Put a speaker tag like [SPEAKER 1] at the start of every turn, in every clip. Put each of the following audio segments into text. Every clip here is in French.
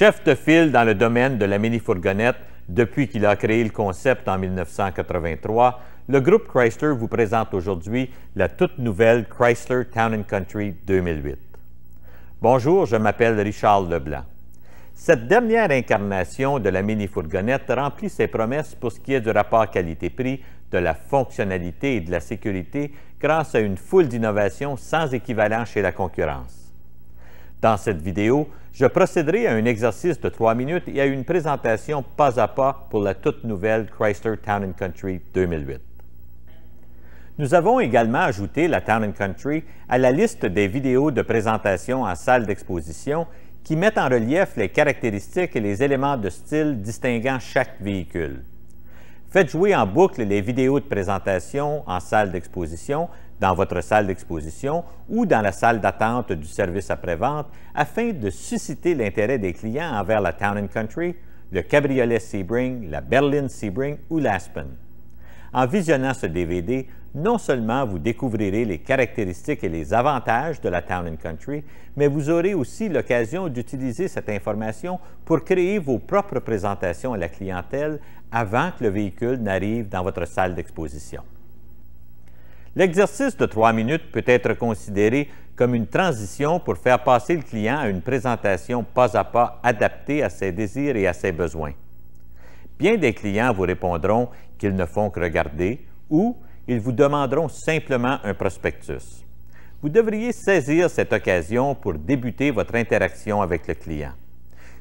[SPEAKER 1] Chef de file dans le domaine de la mini-fourgonnette depuis qu'il a créé le concept en 1983, le groupe Chrysler vous présente aujourd'hui la toute nouvelle Chrysler Town Country 2008. Bonjour, je m'appelle Richard Leblanc. Cette dernière incarnation de la mini-fourgonnette remplit ses promesses pour ce qui est du rapport qualité-prix, de la fonctionnalité et de la sécurité grâce à une foule d'innovations sans équivalent chez la concurrence. Dans cette vidéo, je procéderai à un exercice de 3 minutes et à une présentation pas à pas pour la toute nouvelle Chrysler Town Country 2008. Nous avons également ajouté la Town Country à la liste des vidéos de présentation en salle d'exposition qui mettent en relief les caractéristiques et les éléments de style distinguant chaque véhicule. Faites jouer en boucle les vidéos de présentation en salle d'exposition dans votre salle d'exposition ou dans la salle d'attente du service après-vente afin de susciter l'intérêt des clients envers la Town Country, le cabriolet Sebring, la Berlin Sebring ou l'Aspen. En visionnant ce DVD, non seulement vous découvrirez les caractéristiques et les avantages de la Town and Country, mais vous aurez aussi l'occasion d'utiliser cette information pour créer vos propres présentations à la clientèle avant que le véhicule n'arrive dans votre salle d'exposition. L'exercice de trois minutes peut être considéré comme une transition pour faire passer le client à une présentation pas à pas adaptée à ses désirs et à ses besoins. Bien des clients vous répondront qu'ils ne font que regarder ou ils vous demanderont simplement un prospectus. Vous devriez saisir cette occasion pour débuter votre interaction avec le client.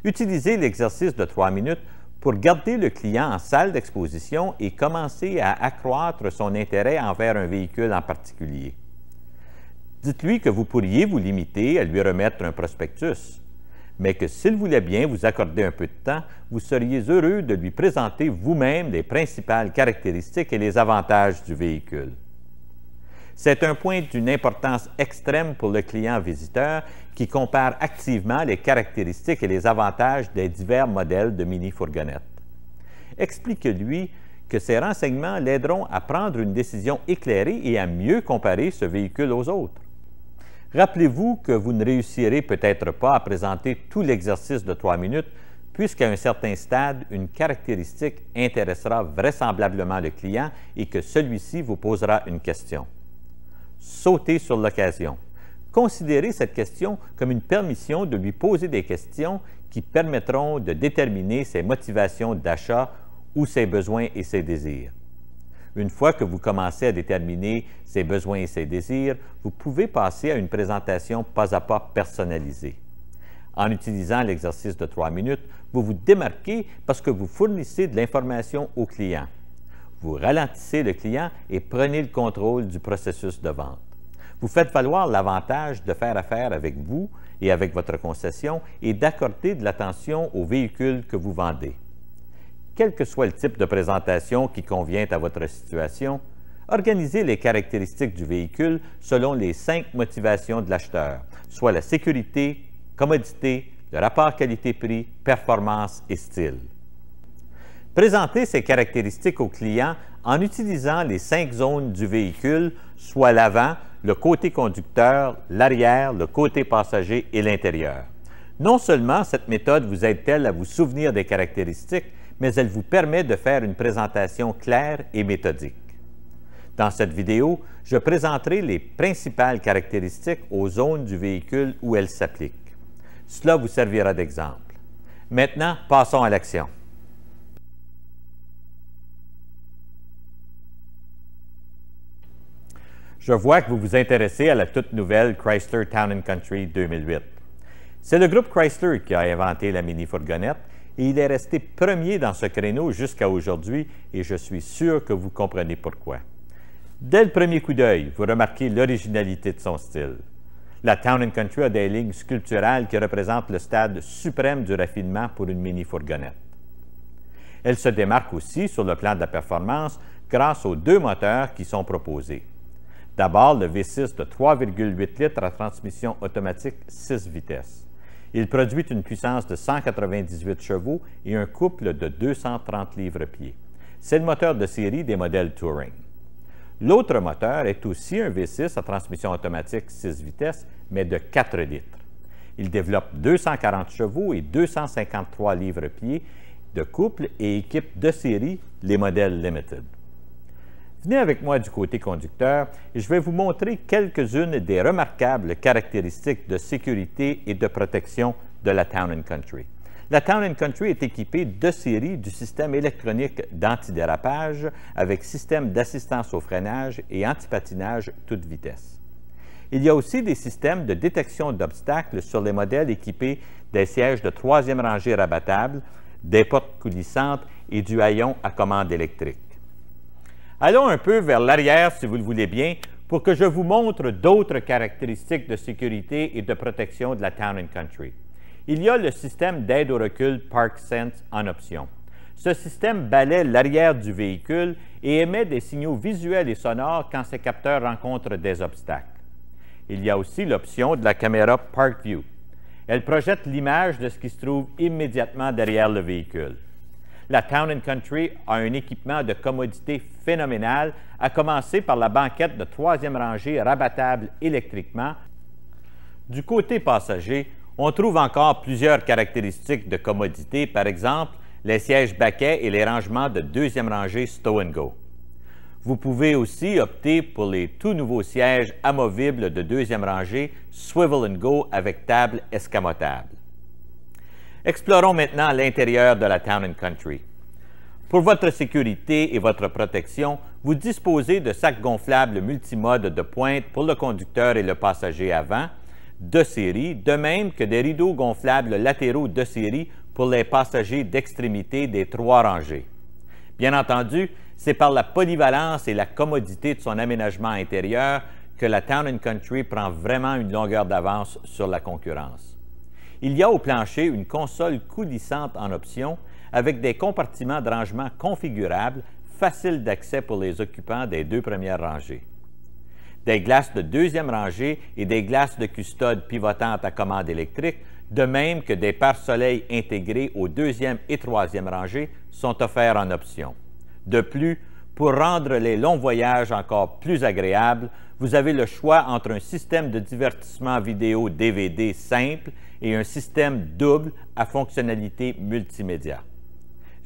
[SPEAKER 1] Utilisez l'exercice de trois minutes pour garder le client en salle d'exposition et commencer à accroître son intérêt envers un véhicule en particulier. Dites-lui que vous pourriez vous limiter à lui remettre un prospectus, mais que s'il voulait bien vous accorder un peu de temps, vous seriez heureux de lui présenter vous-même les principales caractéristiques et les avantages du véhicule. C'est un point d'une importance extrême pour le client visiteur qui compare activement les caractéristiques et les avantages des divers modèles de mini-fourgonnettes. Explique-lui que ces renseignements l'aideront à prendre une décision éclairée et à mieux comparer ce véhicule aux autres. Rappelez-vous que vous ne réussirez peut-être pas à présenter tout l'exercice de trois minutes, puisqu'à un certain stade, une caractéristique intéressera vraisemblablement le client et que celui-ci vous posera une question sauter sur l'occasion. Considérez cette question comme une permission de lui poser des questions qui permettront de déterminer ses motivations d'achat ou ses besoins et ses désirs. Une fois que vous commencez à déterminer ses besoins et ses désirs, vous pouvez passer à une présentation pas à pas personnalisée. En utilisant l'exercice de trois minutes, vous vous démarquez parce que vous fournissez de l'information au client. Vous ralentissez le client et prenez le contrôle du processus de vente. Vous faites valoir l'avantage de faire affaire avec vous et avec votre concession et d'accorder de l'attention aux véhicule que vous vendez. Quel que soit le type de présentation qui convient à votre situation, organisez les caractéristiques du véhicule selon les cinq motivations de l'acheteur, soit la sécurité, commodité, le rapport qualité-prix, performance et style. Présenter ses caractéristiques au client en utilisant les cinq zones du véhicule, soit l'avant, le côté conducteur, l'arrière, le côté passager et l'intérieur. Non seulement cette méthode vous aide-t-elle à vous souvenir des caractéristiques, mais elle vous permet de faire une présentation claire et méthodique. Dans cette vidéo, je présenterai les principales caractéristiques aux zones du véhicule où elles s'appliquent. Cela vous servira d'exemple. Maintenant, passons à l'action. Je vois que vous vous intéressez à la toute nouvelle Chrysler Town and Country 2008. C'est le groupe Chrysler qui a inventé la mini-fourgonnette et il est resté premier dans ce créneau jusqu'à aujourd'hui et je suis sûr que vous comprenez pourquoi. Dès le premier coup d'œil, vous remarquez l'originalité de son style. La Town and Country a des lignes sculpturales qui représentent le stade suprême du raffinement pour une mini-fourgonnette. Elle se démarque aussi sur le plan de la performance grâce aux deux moteurs qui sont proposés. D'abord, le V6 de 3,8 litres à transmission automatique 6 vitesses. Il produit une puissance de 198 chevaux et un couple de 230 livres-pieds. C'est le moteur de série des modèles Touring. L'autre moteur est aussi un V6 à transmission automatique 6 vitesses, mais de 4 litres. Il développe 240 chevaux et 253 livres-pieds de couple et équipe de série les modèles Limited. Venez avec moi du côté conducteur et je vais vous montrer quelques-unes des remarquables caractéristiques de sécurité et de protection de la Town Country. La Town Country est équipée de série du système électronique d'antidérapage avec système d'assistance au freinage et antipatinage toute vitesse. Il y a aussi des systèmes de détection d'obstacles sur les modèles équipés des sièges de troisième rangée rabattables, des portes coulissantes et du haillon à commande électrique. Allons un peu vers l'arrière, si vous le voulez bien, pour que je vous montre d'autres caractéristiques de sécurité et de protection de la Town Country. Il y a le système d'aide au recul ParkSense en option. Ce système balaie l'arrière du véhicule et émet des signaux visuels et sonores quand ses capteurs rencontrent des obstacles. Il y a aussi l'option de la caméra ParkView. Elle projette l'image de ce qui se trouve immédiatement derrière le véhicule. La Town Country a un équipement de commodité phénoménal, à commencer par la banquette de troisième rangée rabattable électriquement. Du côté passager, on trouve encore plusieurs caractéristiques de commodité, par exemple les sièges baquets et les rangements de deuxième rangée Stow and Go. Vous pouvez aussi opter pour les tout nouveaux sièges amovibles de deuxième rangée Swivel and Go avec table escamotable. Explorons maintenant l'intérieur de la Town Country. Pour votre sécurité et votre protection, vous disposez de sacs gonflables multimodes de pointe pour le conducteur et le passager avant, de série, de même que des rideaux gonflables latéraux de série pour les passagers d'extrémité des trois rangées. Bien entendu, c'est par la polyvalence et la commodité de son aménagement intérieur que la Town Country prend vraiment une longueur d'avance sur la concurrence il y a au plancher une console coulissante en option avec des compartiments de rangement configurables, faciles d'accès pour les occupants des deux premières rangées. Des glaces de deuxième rangée et des glaces de custode pivotantes à commande électrique, de même que des pare-soleil intégrés aux deuxième et troisième rangées, sont offerts en option. De plus, pour rendre les longs voyages encore plus agréables, vous avez le choix entre un système de divertissement vidéo DVD simple et un système double à fonctionnalité multimédia.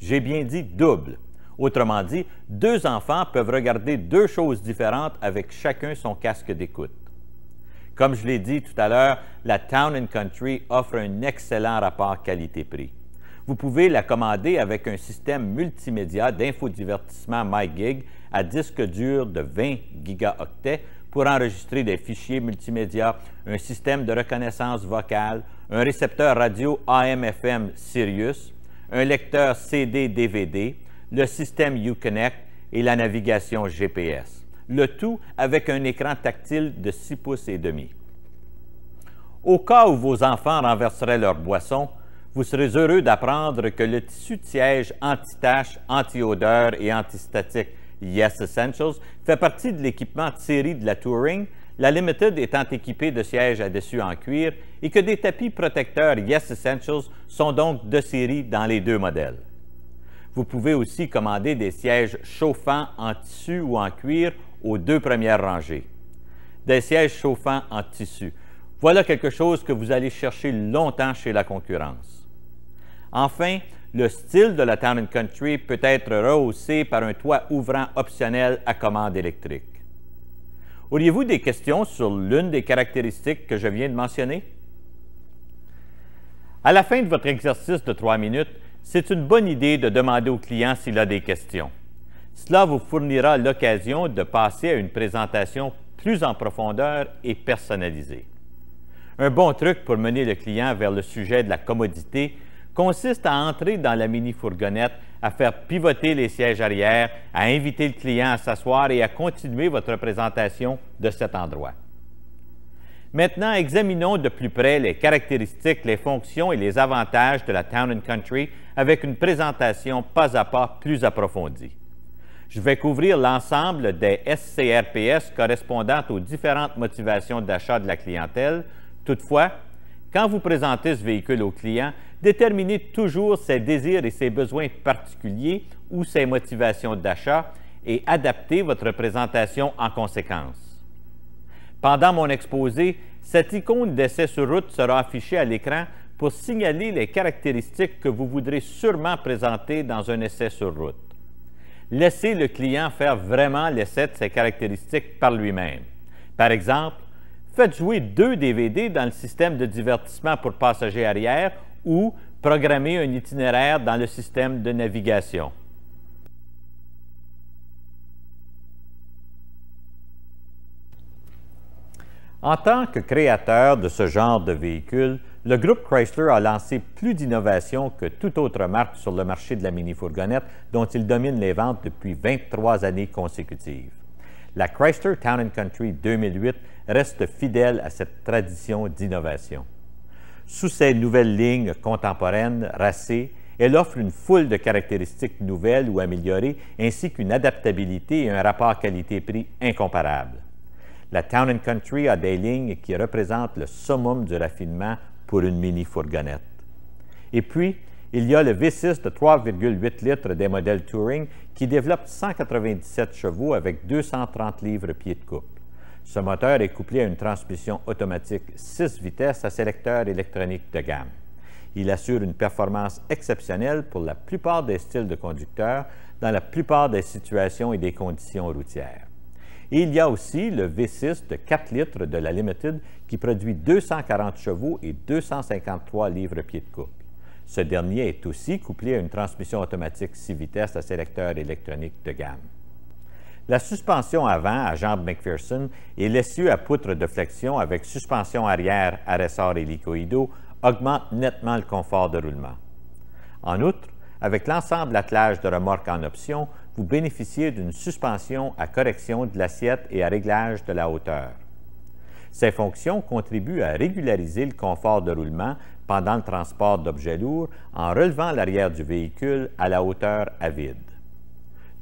[SPEAKER 1] J'ai bien dit double. Autrement dit, deux enfants peuvent regarder deux choses différentes avec chacun son casque d'écoute. Comme je l'ai dit tout à l'heure, la Town Country offre un excellent rapport qualité-prix. Vous pouvez la commander avec un système multimédia d'infodivertissement MyGig à disque dur de 20 gigaoctets pour enregistrer des fichiers multimédia, un système de reconnaissance vocale, un récepteur radio AM-FM Sirius, un lecteur CD-DVD, le système Uconnect et la navigation GPS. Le tout avec un écran tactile de 6 pouces et demi. Au cas où vos enfants renverseraient leur boisson, vous serez heureux d'apprendre que le tissu de siège anti-tache, anti-odeur et antistatique Yes Essentials, fait partie de l'équipement de série de la Touring, la Limited étant équipée de sièges à dessus en cuir et que des tapis protecteurs Yes Essentials sont donc de série dans les deux modèles. Vous pouvez aussi commander des sièges chauffants en tissu ou en cuir aux deux premières rangées. Des sièges chauffants en tissu. Voilà quelque chose que vous allez chercher longtemps chez la concurrence. Enfin, le style de la Town Country peut être rehaussé par un toit ouvrant optionnel à commande électrique. Auriez-vous des questions sur l'une des caractéristiques que je viens de mentionner? À la fin de votre exercice de trois minutes, c'est une bonne idée de demander au client s'il a des questions. Cela vous fournira l'occasion de passer à une présentation plus en profondeur et personnalisée. Un bon truc pour mener le client vers le sujet de la commodité consiste à entrer dans la mini-fourgonnette, à faire pivoter les sièges arrière, à inviter le client à s'asseoir et à continuer votre présentation de cet endroit. Maintenant, examinons de plus près les caractéristiques, les fonctions et les avantages de la Town Country avec une présentation pas à pas plus approfondie. Je vais couvrir l'ensemble des SCRPS correspondant aux différentes motivations d'achat de la clientèle. Toutefois, quand vous présentez ce véhicule au client, Déterminez toujours ses désirs et ses besoins particuliers ou ses motivations d'achat et adaptez votre présentation en conséquence. Pendant mon exposé, cette icône d'essai sur route sera affichée à l'écran pour signaler les caractéristiques que vous voudrez sûrement présenter dans un essai sur route. Laissez le client faire vraiment l'essai de ses caractéristiques par lui-même. Par exemple, faites jouer deux DVD dans le système de divertissement pour passagers arrière ou programmer un itinéraire dans le système de navigation. En tant que créateur de ce genre de véhicule, le groupe Chrysler a lancé plus d'innovations que toute autre marque sur le marché de la mini-fourgonnette dont il domine les ventes depuis 23 années consécutives. La Chrysler Town Country 2008 reste fidèle à cette tradition d'innovation. Sous ces nouvelles lignes contemporaines racées, elle offre une foule de caractéristiques nouvelles ou améliorées, ainsi qu'une adaptabilité et un rapport qualité-prix incomparable. La Town Country a des lignes qui représentent le summum du raffinement pour une mini-fourgonnette. Et puis, il y a le V6 de 3,8 litres des modèles Touring qui développe 197 chevaux avec 230 livres pieds de couple. Ce moteur est couplé à une transmission automatique 6 vitesses à sélecteur électronique de gamme. Il assure une performance exceptionnelle pour la plupart des styles de conducteurs dans la plupart des situations et des conditions routières. il y a aussi le V6 de 4 litres de la Limited qui produit 240 chevaux et 253 livres-pieds de couple. Ce dernier est aussi couplé à une transmission automatique 6 vitesses à sélecteur électronique de gamme. La suspension avant à jambes McPherson et l'essieu à poutre de flexion avec suspension arrière à ressort hélicoïdaux augmentent nettement le confort de roulement. En outre, avec l'ensemble attelage de remorque en option, vous bénéficiez d'une suspension à correction de l'assiette et à réglage de la hauteur. Ces fonctions contribuent à régulariser le confort de roulement pendant le transport d'objets lourds en relevant l'arrière du véhicule à la hauteur à vide.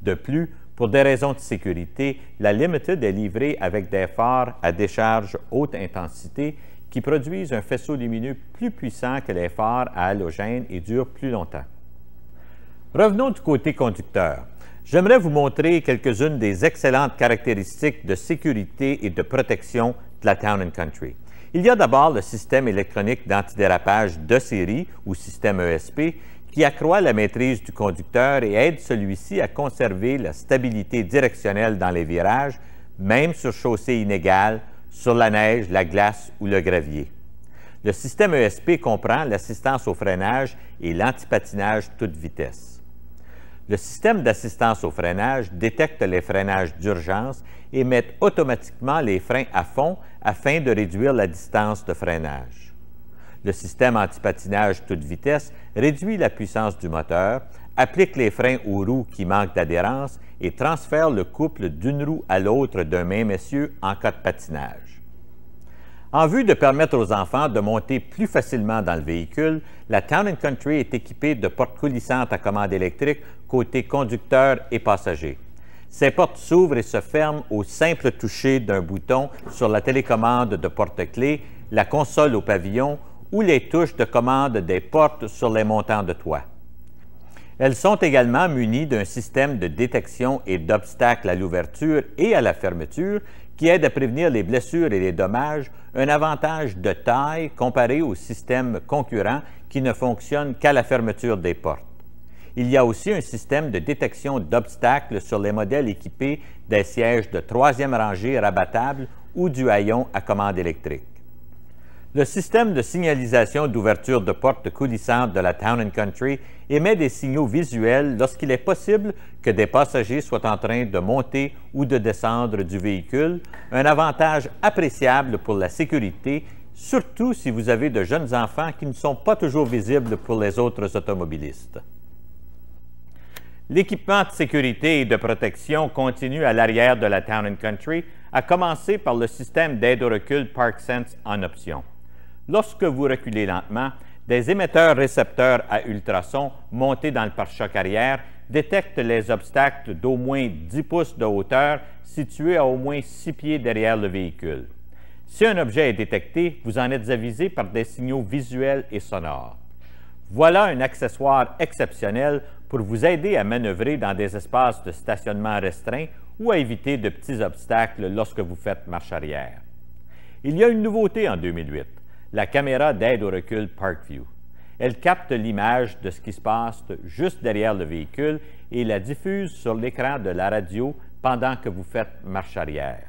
[SPEAKER 1] De plus, pour des raisons de sécurité, la Limited est livrée avec des phares à décharge haute intensité qui produisent un faisceau lumineux plus puissant que les phares à halogène et durent plus longtemps. Revenons du côté conducteur. J'aimerais vous montrer quelques-unes des excellentes caractéristiques de sécurité et de protection de la Town and Country. Il y a d'abord le système électronique d'antidérapage de série, ou système ESP, qui accroît la maîtrise du conducteur et aide celui-ci à conserver la stabilité directionnelle dans les virages, même sur chaussées inégales, sur la neige, la glace ou le gravier. Le système ESP comprend l'assistance au freinage et l'antipatinage toute vitesse. Le système d'assistance au freinage détecte les freinages d'urgence et met automatiquement les freins à fond afin de réduire la distance de freinage le système anti-patinage toute vitesse réduit la puissance du moteur, applique les freins aux roues qui manquent d'adhérence et transfère le couple d'une roue à l'autre d'un même essieu en cas de patinage. En vue de permettre aux enfants de monter plus facilement dans le véhicule, la Town Country est équipée de portes coulissantes à commande électrique côté conducteur et passager. Ces portes s'ouvrent et se ferment au simple toucher d'un bouton sur la télécommande de porte-clés, la console au pavillon ou les touches de commande des portes sur les montants de toit. Elles sont également munies d'un système de détection et d'obstacles à l'ouverture et à la fermeture qui aide à prévenir les blessures et les dommages, un avantage de taille comparé au système concurrent qui ne fonctionne qu'à la fermeture des portes. Il y a aussi un système de détection d'obstacles sur les modèles équipés des sièges de troisième rangée rabattables ou du haillon à commande électrique. Le système de signalisation d'ouverture de portes coulissantes de la Town Country émet des signaux visuels lorsqu'il est possible que des passagers soient en train de monter ou de descendre du véhicule, un avantage appréciable pour la sécurité, surtout si vous avez de jeunes enfants qui ne sont pas toujours visibles pour les autres automobilistes. L'équipement de sécurité et de protection continue à l'arrière de la Town Country, à commencer par le système d'aide au recul ParkSense en option. Lorsque vous reculez lentement, des émetteurs-récepteurs à ultrasons montés dans le pare-choc arrière détectent les obstacles d'au moins 10 pouces de hauteur situés à au moins 6 pieds derrière le véhicule. Si un objet est détecté, vous en êtes avisé par des signaux visuels et sonores. Voilà un accessoire exceptionnel pour vous aider à manœuvrer dans des espaces de stationnement restreints ou à éviter de petits obstacles lorsque vous faites marche arrière. Il y a une nouveauté en 2008 la caméra d'aide au recul Parkview. Elle capte l'image de ce qui se passe juste derrière le véhicule et la diffuse sur l'écran de la radio pendant que vous faites marche arrière.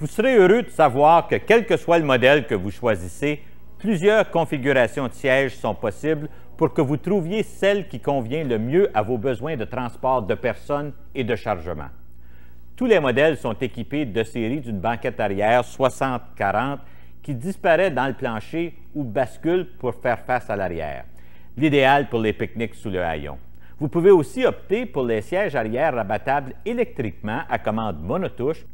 [SPEAKER 1] Vous serez heureux de savoir que quel que soit le modèle que vous choisissez, plusieurs configurations de sièges sont possibles pour que vous trouviez celle qui convient le mieux à vos besoins de transport de personnes et de chargement. Tous les modèles sont équipés de séries d'une banquette arrière 60-40 disparaît dans le plancher ou bascule pour faire face à l'arrière. L'idéal pour les pique-niques sous le haillon. Vous pouvez aussi opter pour les sièges arrière rabattables électriquement à commande monotouche.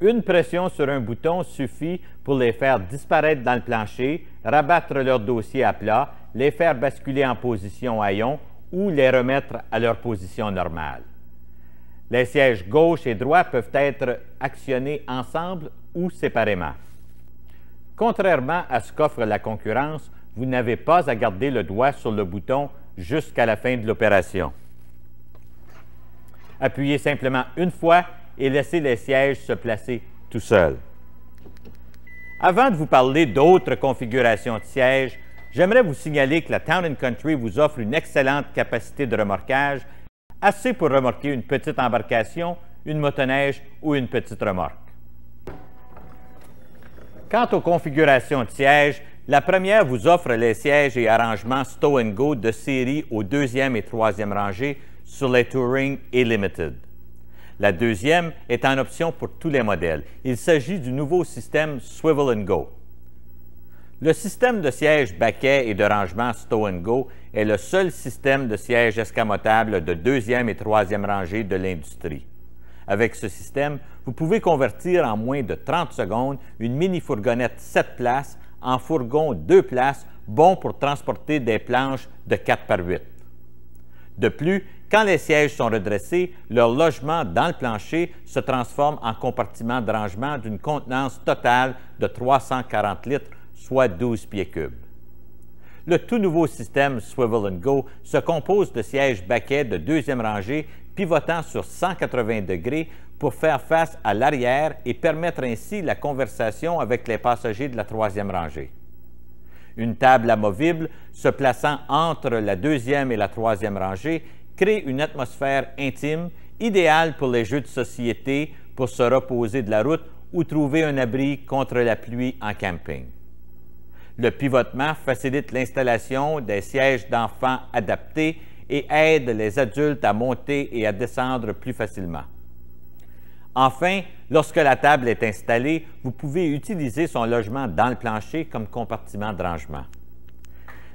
[SPEAKER 1] Une pression sur un bouton suffit pour les faire disparaître dans le plancher, rabattre leur dossier à plat, les faire basculer en position haillon ou les remettre à leur position normale. Les sièges gauche et droit peuvent être actionnés ensemble ou séparément. Contrairement à ce qu'offre la concurrence, vous n'avez pas à garder le doigt sur le bouton jusqu'à la fin de l'opération. Appuyez simplement une fois et laissez les sièges se placer tout seuls. Avant de vous parler d'autres configurations de sièges, j'aimerais vous signaler que la Town Country vous offre une excellente capacité de remorquage, assez pour remorquer une petite embarcation, une motoneige ou une petite remorque. Quant aux configurations de sièges, la première vous offre les sièges et arrangements Stow and Go de série aux deuxième et troisième rangées sur les Touring et Limited. La deuxième est en option pour tous les modèles. Il s'agit du nouveau système Swivel and Go. Le système de sièges baquets et de rangements Stow and Go est le seul système de sièges escamotable de deuxième et troisième rangée de l'industrie. Avec ce système, vous pouvez convertir en moins de 30 secondes une mini-fourgonnette 7 places en fourgon 2 places, bon pour transporter des planches de 4 par 8. De plus, quand les sièges sont redressés, leur logement dans le plancher se transforme en compartiment de rangement d'une contenance totale de 340 litres, soit 12 pieds cubes. Le tout nouveau système Swivel Go se compose de sièges baquets de deuxième rangée pivotant sur 180 degrés pour faire face à l'arrière et permettre ainsi la conversation avec les passagers de la troisième rangée. Une table amovible se plaçant entre la deuxième et la troisième rangée crée une atmosphère intime, idéale pour les jeux de société, pour se reposer de la route ou trouver un abri contre la pluie en camping. Le pivotement facilite l'installation des sièges d'enfants adaptés et aide les adultes à monter et à descendre plus facilement. Enfin, lorsque la table est installée, vous pouvez utiliser son logement dans le plancher comme compartiment de rangement.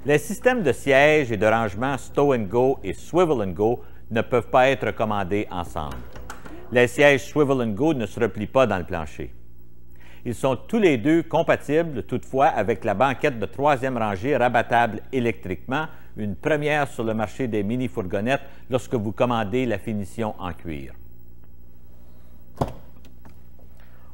[SPEAKER 1] Les systèmes de sièges et de rangement Stow and Go et Swivel and Go ne peuvent pas être commandés ensemble. Les sièges Swivel and Go ne se replient pas dans le plancher. Ils sont tous les deux compatibles, toutefois, avec la banquette de troisième rangée rabattable électriquement, une première sur le marché des mini-fourgonnettes lorsque vous commandez la finition en cuir.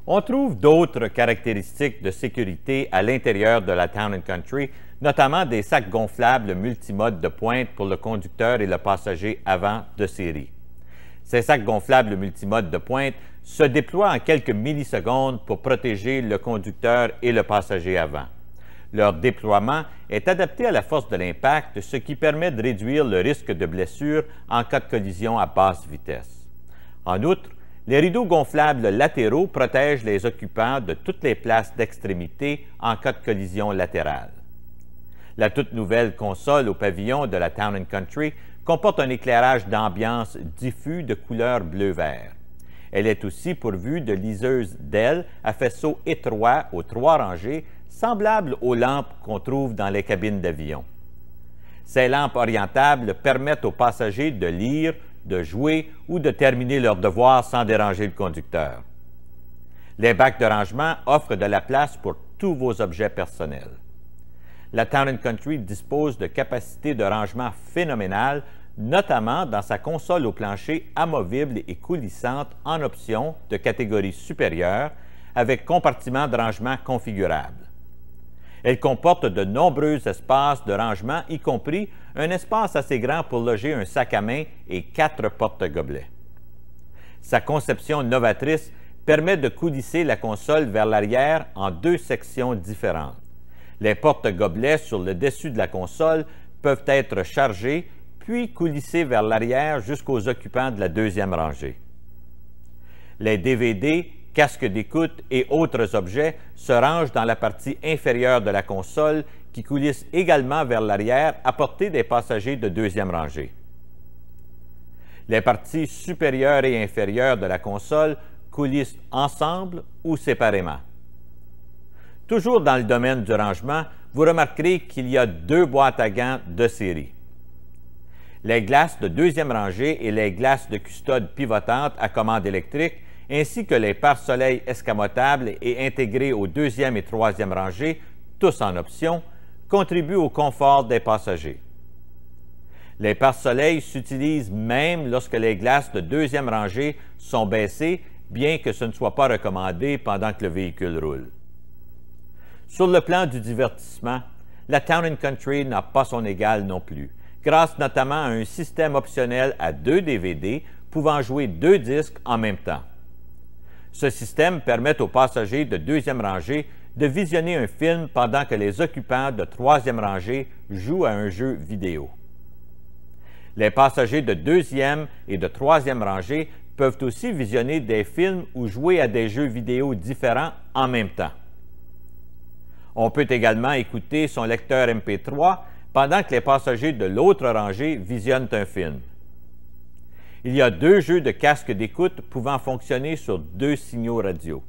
[SPEAKER 1] On trouve d'autres caractéristiques de sécurité à l'intérieur de la Town and Country, notamment des sacs gonflables multimodes de pointe pour le conducteur et le passager avant de série. Ces sacs gonflables multimodes de pointe se déploient en quelques millisecondes pour protéger le conducteur et le passager avant. Leur déploiement est adapté à la force de l'impact, ce qui permet de réduire le risque de blessure en cas de collision à basse vitesse. En outre, les rideaux gonflables latéraux protègent les occupants de toutes les places d'extrémité en cas de collision latérale. La toute nouvelle console au pavillon de la Town Country comporte un éclairage d'ambiance diffus de couleur bleu-vert. Elle est aussi pourvue de liseuses d'ailes à faisceau étroit aux trois rangées, semblables aux lampes qu'on trouve dans les cabines d'avion. Ces lampes orientables permettent aux passagers de lire, de jouer ou de terminer leurs devoirs sans déranger le conducteur. Les bacs de rangement offrent de la place pour tous vos objets personnels. La Town Country dispose de capacités de rangement phénoménales, notamment dans sa console au plancher amovible et coulissante en option de catégorie supérieure, avec compartiments de rangement configurable. Elle comporte de nombreux espaces de rangement, y compris un espace assez grand pour loger un sac à main et quatre porte-gobelets. Sa conception novatrice permet de coulisser la console vers l'arrière en deux sections différentes. Les portes-gobelets sur le dessus de la console peuvent être chargés puis coulissés vers l'arrière jusqu'aux occupants de la deuxième rangée. Les DVD, casques d'écoute et autres objets se rangent dans la partie inférieure de la console qui coulisse également vers l'arrière à portée des passagers de deuxième rangée. Les parties supérieures et inférieures de la console coulissent ensemble ou séparément. Toujours dans le domaine du rangement, vous remarquerez qu'il y a deux boîtes à gants de série. Les glaces de deuxième rangée et les glaces de custode pivotantes à commande électrique, ainsi que les pare-soleil escamotables et intégrés aux deuxième et troisième rangées, tous en option, contribuent au confort des passagers. Les pare-soleil s'utilisent même lorsque les glaces de deuxième rangée sont baissées, bien que ce ne soit pas recommandé pendant que le véhicule roule. Sur le plan du divertissement, la Town Country n'a pas son égal non plus, grâce notamment à un système optionnel à deux DVD pouvant jouer deux disques en même temps. Ce système permet aux passagers de deuxième rangée de visionner un film pendant que les occupants de troisième rangée jouent à un jeu vidéo. Les passagers de deuxième et de troisième rangée peuvent aussi visionner des films ou jouer à des jeux vidéo différents en même temps. On peut également écouter son lecteur MP3 pendant que les passagers de l'autre rangée visionnent un film. Il y a deux jeux de casque d'écoute pouvant fonctionner sur deux signaux radio.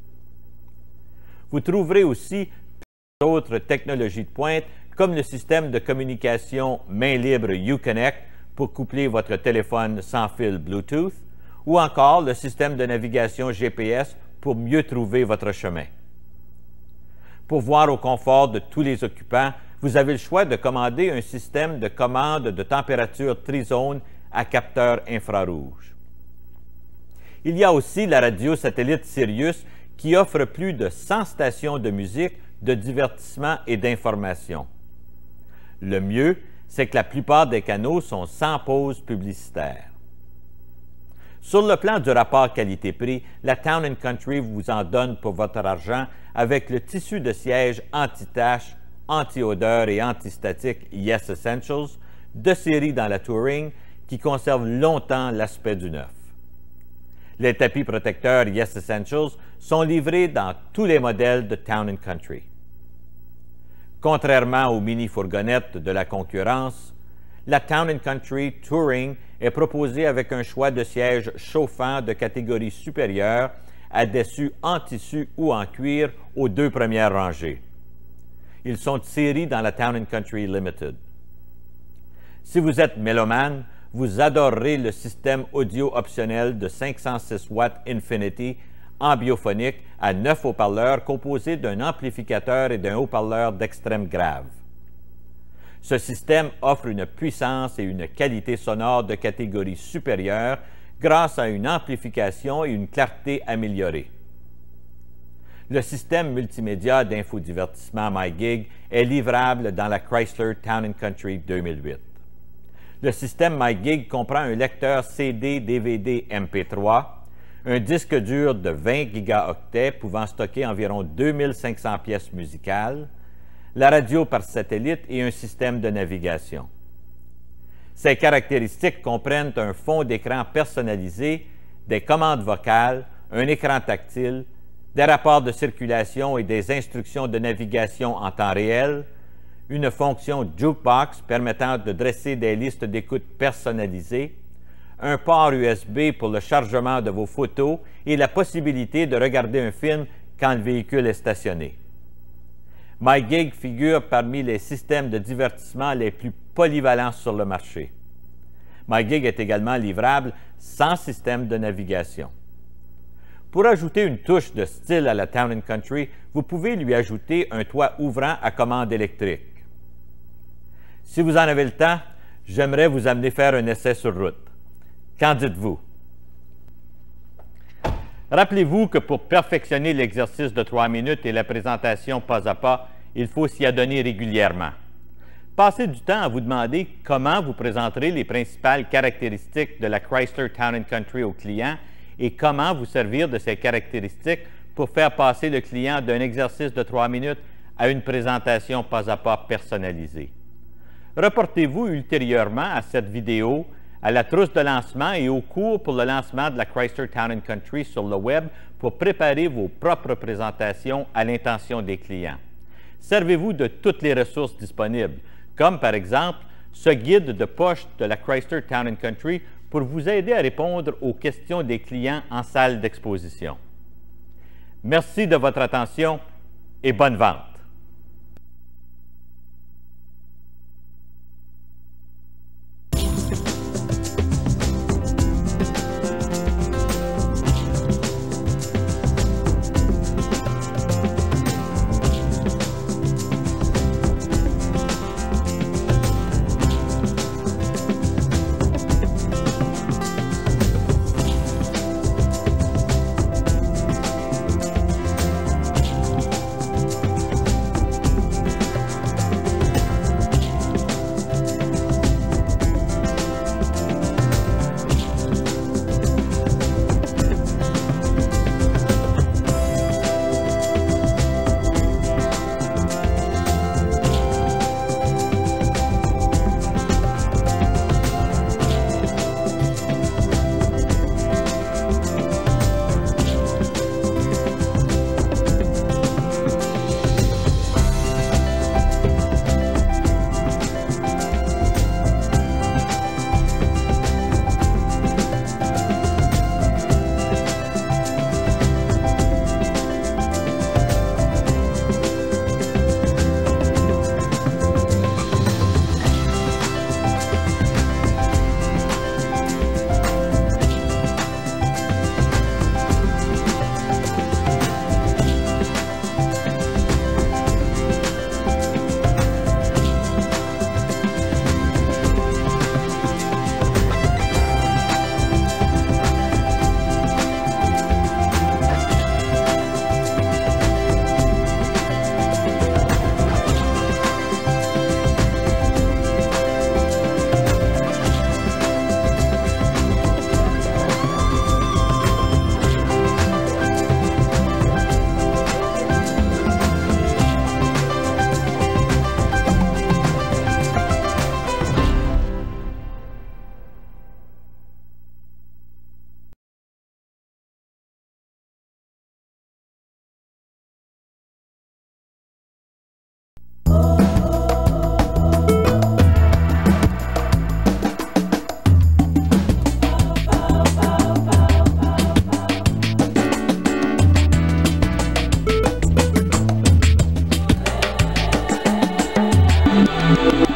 [SPEAKER 1] Vous trouverez aussi d'autres technologies de pointe comme le système de communication main libre Uconnect pour coupler votre téléphone sans fil Bluetooth ou encore le système de navigation GPS pour mieux trouver votre chemin. Pour voir au confort de tous les occupants, vous avez le choix de commander un système de commande de température trizone à capteur infrarouge. Il y a aussi la radio satellite Sirius qui offre plus de 100 stations de musique, de divertissement et d'information. Le mieux, c'est que la plupart des canaux sont sans pause publicitaire. Sur le plan du rapport qualité-prix, la Town Country vous en donne pour votre argent avec le tissu de siège anti-tache, anti-odeur et anti-statique Yes Essentials de série dans la Touring qui conserve longtemps l'aspect du neuf. Les tapis protecteurs Yes Essentials sont livrés dans tous les modèles de Town Country. Contrairement aux mini-fourgonnettes de la concurrence, la Town Country Touring est proposée avec un choix de sièges chauffants de catégorie supérieure à dessus en tissu ou en cuir aux deux premières rangées. Ils sont tirés dans la Town Country Limited. Si vous êtes mélomane, vous adorerez le système audio optionnel de 506 watts Infinity en biophonique à neuf haut-parleurs composé d'un amplificateur et d'un haut-parleur d'extrême grave. Ce système offre une puissance et une qualité sonore de catégorie supérieure grâce à une amplification et une clarté améliorées. Le système multimédia d'infodivertissement MyGig est livrable dans la Chrysler Town Country 2008. Le système MyGig comprend un lecteur CD, DVD, MP3, un disque dur de 20 gigaoctets pouvant stocker environ 2500 pièces musicales, la radio par satellite et un système de navigation. Ces caractéristiques comprennent un fond d'écran personnalisé, des commandes vocales, un écran tactile, des rapports de circulation et des instructions de navigation en temps réel, une fonction jukebox permettant de dresser des listes d'écoute personnalisées, un port USB pour le chargement de vos photos et la possibilité de regarder un film quand le véhicule est stationné. MyGig figure parmi les systèmes de divertissement les plus polyvalents sur le marché. MyGig est également livrable sans système de navigation. Pour ajouter une touche de style à la Town Country, vous pouvez lui ajouter un toit ouvrant à commande électrique. Si vous en avez le temps, j'aimerais vous amener faire un essai sur route. Qu'en dites-vous? Rappelez-vous que pour perfectionner l'exercice de trois minutes et la présentation pas à pas, il faut s'y adonner régulièrement. Passez du temps à vous demander comment vous présenterez les principales caractéristiques de la Chrysler Town Country au client et comment vous servir de ces caractéristiques pour faire passer le client d'un exercice de trois minutes à une présentation pas à pas personnalisée. Reportez-vous ultérieurement à cette vidéo, à la trousse de lancement et au cours pour le lancement de la Chrysler Town Country sur le web pour préparer vos propres présentations à l'intention des clients servez-vous de toutes les ressources disponibles, comme par exemple ce guide de poche de la Chrysler Town and Country pour vous aider à répondre aux questions des clients en salle d'exposition. Merci de votre attention et bonne vente. Thank you.